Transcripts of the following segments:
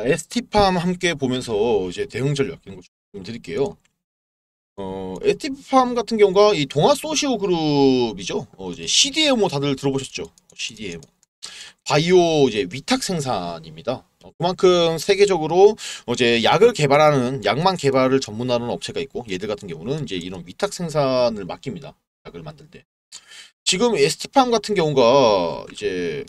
에스티팜 함께 보면서 이제 대응 전략 이런 거좀 드릴게요. 어, 에티팜 같은 경우가 이 동아 소시오 그룹이죠. 어, 이제 CDMO 다들 들어보셨죠? CDMO. 바이오 이제 위탁 생산입니다. 어, 그만큼 세계적으로 어제 약을 개발하는 약만 개발을 전문하는 업체가 있고 얘들 같은 경우는 이제 이런 위탁 생산을 맡깁니다. 약을 만들 때. 지금 s t 팜 같은 경우가 이제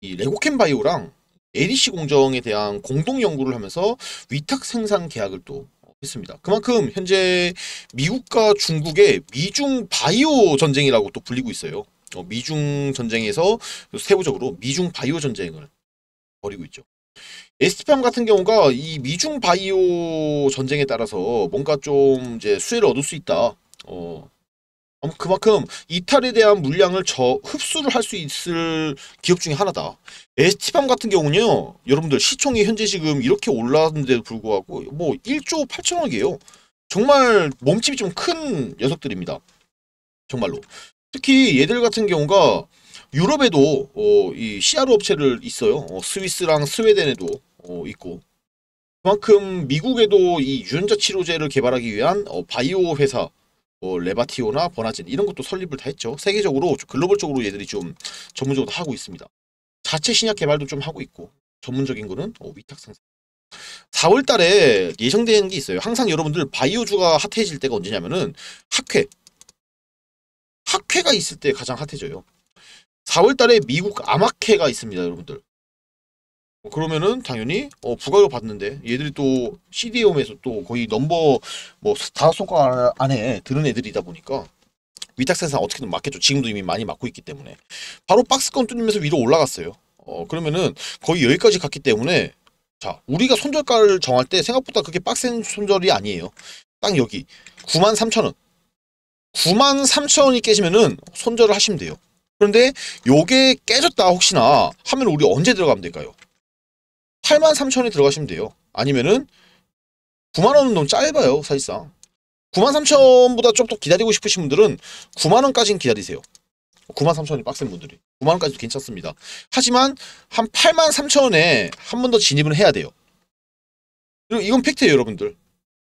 이 레고캠 바이오랑 ADC 공정에 대한 공동 연구를 하면서 위탁 생산 계약을 또 했습니다. 그만큼 현재 미국과 중국의 미중 바이오 전쟁이라고 또 불리고 있어요. 어, 미중 전쟁에서 세부적으로 미중 바이오 전쟁을 벌이고 있죠. 에스티팜 같은 경우가 이 미중 바이오 전쟁에 따라서 뭔가 좀 이제 수혜를 얻을 수 있다. 어, 그만큼 이탈에 대한 물량을 저 흡수를 할 수 있을 기업 중에 하나다. 에스티밤 같은 경우는요. 여러분들 시총이 현재 지금 이렇게 올라왔는데도 불구하고 뭐 1조 8천억이에요. 정말 몸집이 좀 큰 녀석들입니다. 정말로. 특히 얘들 같은 경우가 유럽에도 어, 이 CR 업체를 있어요. 어, 스위스랑 스웨덴에도 어, 있고 그만큼 미국에도 이 유전자 치료제를 개발하기 위한 어, 바이오 회사 뭐 레바티오나 버나진 이런 것도 설립을 다 했죠. 세계적으로 글로벌적으로 얘들이 좀 전문적으로 하고 있습니다. 자체 신약 개발도 좀 하고 있고 전문적인 거는 어, 위탁상사 4월 달에 예정되는 게 있어요. 항상 여러분들 바이오주가 핫해질 때가 언제냐면은 학회 학회가 있을 때 가장 핫해져요. 4월 달에 미국 암학회가 있습니다, 여러분들. 그러면은 당연히 어, 부가로 받는데 얘들이 또 CDOM에서 또 거의 넘버 뭐 다섯 손가 안에 드는 애들이다 보니까 위탁 생산 어떻게든 맞겠죠. 지금도 이미 많이 맞고 있기 때문에 바로 박스권 뚫리면서 위로 올라갔어요. 어, 그러면은 거의 여기까지 갔기 때문에 자 우리가 손절가를 정할 때 생각보다 그게 빡센 손절이 아니에요. 딱 여기 93,000원 93,000원이 깨지면은 손절을 하시면 돼요. 그런데 요게 깨졌다 혹시나 하면 우리 언제 들어가면 될까요? 8만 3천에 들어가시면 돼요. 아니면은 9만원은 너무 짧아요. 사실상. 9만 3천보다 좀 더 기다리고 싶으신 분들은 9만원까지는 기다리세요. 9만 3천이 빡센 분들이 9만 원까지도 괜찮습니다. 하지만 한 8만 3천에 한 번 더 진입을 해야 돼요. 그리고 이건 팩트예요, 여러분들.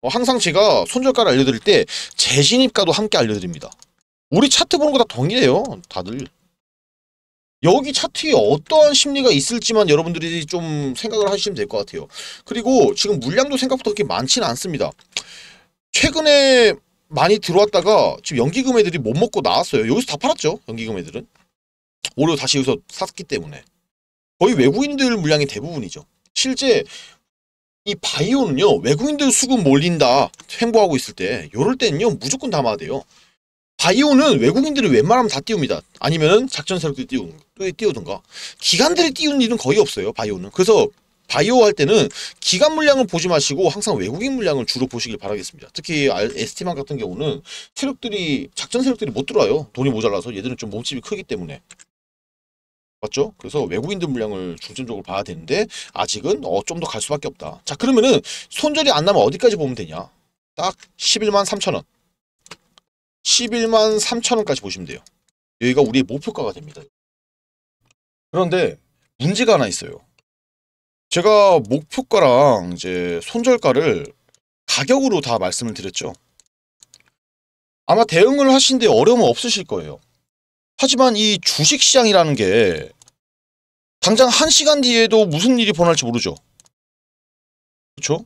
어, 항상 제가 손절가를 알려드릴 때 재진입가도 함께 알려드립니다. 우리 차트 보는 거 다 동일해요, 다들. 여기 차트에 어떠한 심리가 있을지만 여러분들이 좀 생각을 하시면 될 것 같아요. 그리고 지금 물량도 생각보다 그렇게 많지는 않습니다. 최근에 많이 들어왔다가 지금 연기금 애들이 못 먹고 나왔어요. 여기서 다 팔았죠. 연기금 애들은. 오히려 다시 여기서 샀기 때문에. 거의 외국인들 물량이 대부분이죠. 실제 이 바이오는요. 외국인들 수급 몰린다. 행보하고 있을 때 요럴 때는요. 무조건 담아야 돼요. 바이오는 외국인들이 웬만하면 다 띄웁니다. 아니면 작전 세력들이 띄우는, 띄우든가. 기관들이 띄우는 일은 거의 없어요. 바이오는. 그래서 바이오 할 때는 기간 물량을 보지 마시고 항상 외국인 물량을 주로 보시길 바라겠습니다. 특히 에스티만 같은 경우는 세력들이 작전 세력들이 못 들어와요. 돈이 모자라서 얘들은 좀 몸집이 크기 때문에. 맞죠? 그래서 외국인들 물량을 중점적으로 봐야 되는데 아직은 어, 좀 더 갈 수밖에 없다. 자 그러면은 손절이 안 나면 어디까지 보면 되냐? 딱 11만 3천원. 11만 3천원까지 보시면 돼요. 여기가 우리의 목표가가 됩니다. 그런데 문제가 하나 있어요. 제가 목표가랑 이제 손절가를 가격으로 다 말씀을 드렸죠. 아마 대응을 하신데 어려움은 없으실 거예요. 하지만 이 주식시장이라는 게 당장 한시간 뒤에도 무슨 일이 벌어날지 모르죠. 그렇죠?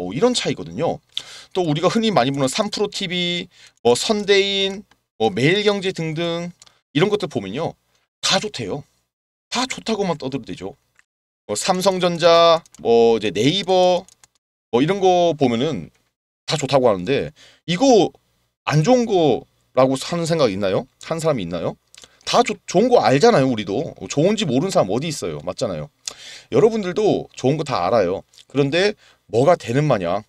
오, 어, 이런 차이거든요. 또 우리가 흔히 많이 보는 3프로 TV, 뭐 선대인, 뭐 매일경제 등등 이런 것들 보면요. 다 좋대요. 다 좋다고만 떠들어도되죠뭐 삼성전자, 뭐 이제 네이버 뭐 이런 거 보면은 다 좋다고 하는데 이거 안 좋은 거라고 하는 생각 있나요? 한 사람이 있나요? 다 조, 좋은 거 알잖아요 우리도 좋은지 모르는 사람 어디 있어요 맞잖아요 여러분들도 좋은 거 다 알아요 그런데 뭐가 되는 마냥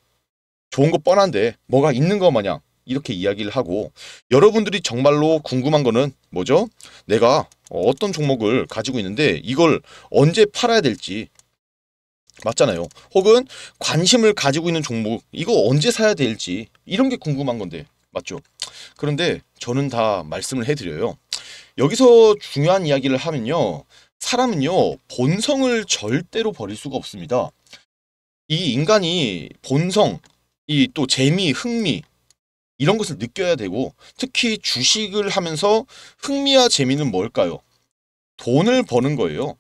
좋은 거 뻔한데 뭐가 있는 거 마냥 이렇게 이야기를 하고 여러분들이 정말로 궁금한 거는 뭐죠? 내가 어떤 종목을 가지고 있는데 이걸 언제 팔아야 될지 맞잖아요. 혹은 관심을 가지고 있는 종목 이거 언제 사야 될지 이런 게 궁금한 건데 맞죠? 그런데 저는 다 말씀을 해드려요. 여기서 중요한 이야기를 하면요. 사람은요, 본성을 절대로 버릴 수가 없습니다. 이 인간이 본성, 이 또 재미, 흥미, 이런 것을 느껴야 되고, 특히 주식을 하면서 흥미와 재미는 뭘까요? 돈을 버는 거예요.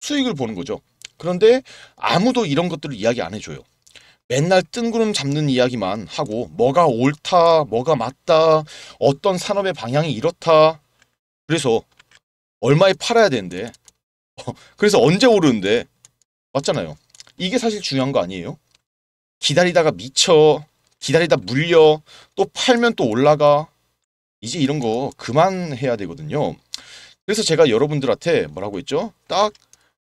수익을 보는 거죠. 그런데 아무도 이런 것들을 이야기 안 해줘요. 맨날 뜬구름 잡는 이야기만 하고 뭐가 옳다, 뭐가 맞다, 어떤 산업의 방향이 이렇다 그래서 얼마에 팔아야 되는데 어, 그래서 언제 오르는데 맞잖아요. 이게 사실 중요한 거 아니에요? 기다리다가 미쳐 기다리다 물려 또 팔면 또 올라가 이제 이런 거 그만해야 되거든요. 그래서 제가 여러분들한테 뭐라고 했죠? 딱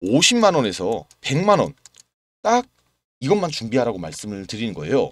50만 원에서 100만 원딱 이것만 준비하라고 말씀을 드리는 거예요.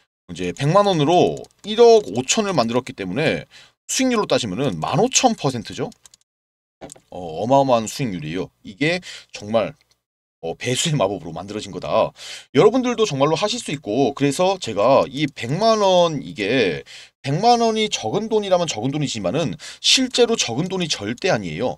이제 100만 원으로 1억 5천을 만들었기 때문에 수익률로 따지면은 15,000%죠. 어, 마어마한 수익률이에요. 이게 정말 어, 배수의 마법으로 만들어진 거다. 여러분들도 정말로 하실 수 있고 그래서 제가 이 100만 원 이게 100만 원이 적은 돈이라면 적은 돈이지만은 실제로 적은 돈이 절대 아니에요.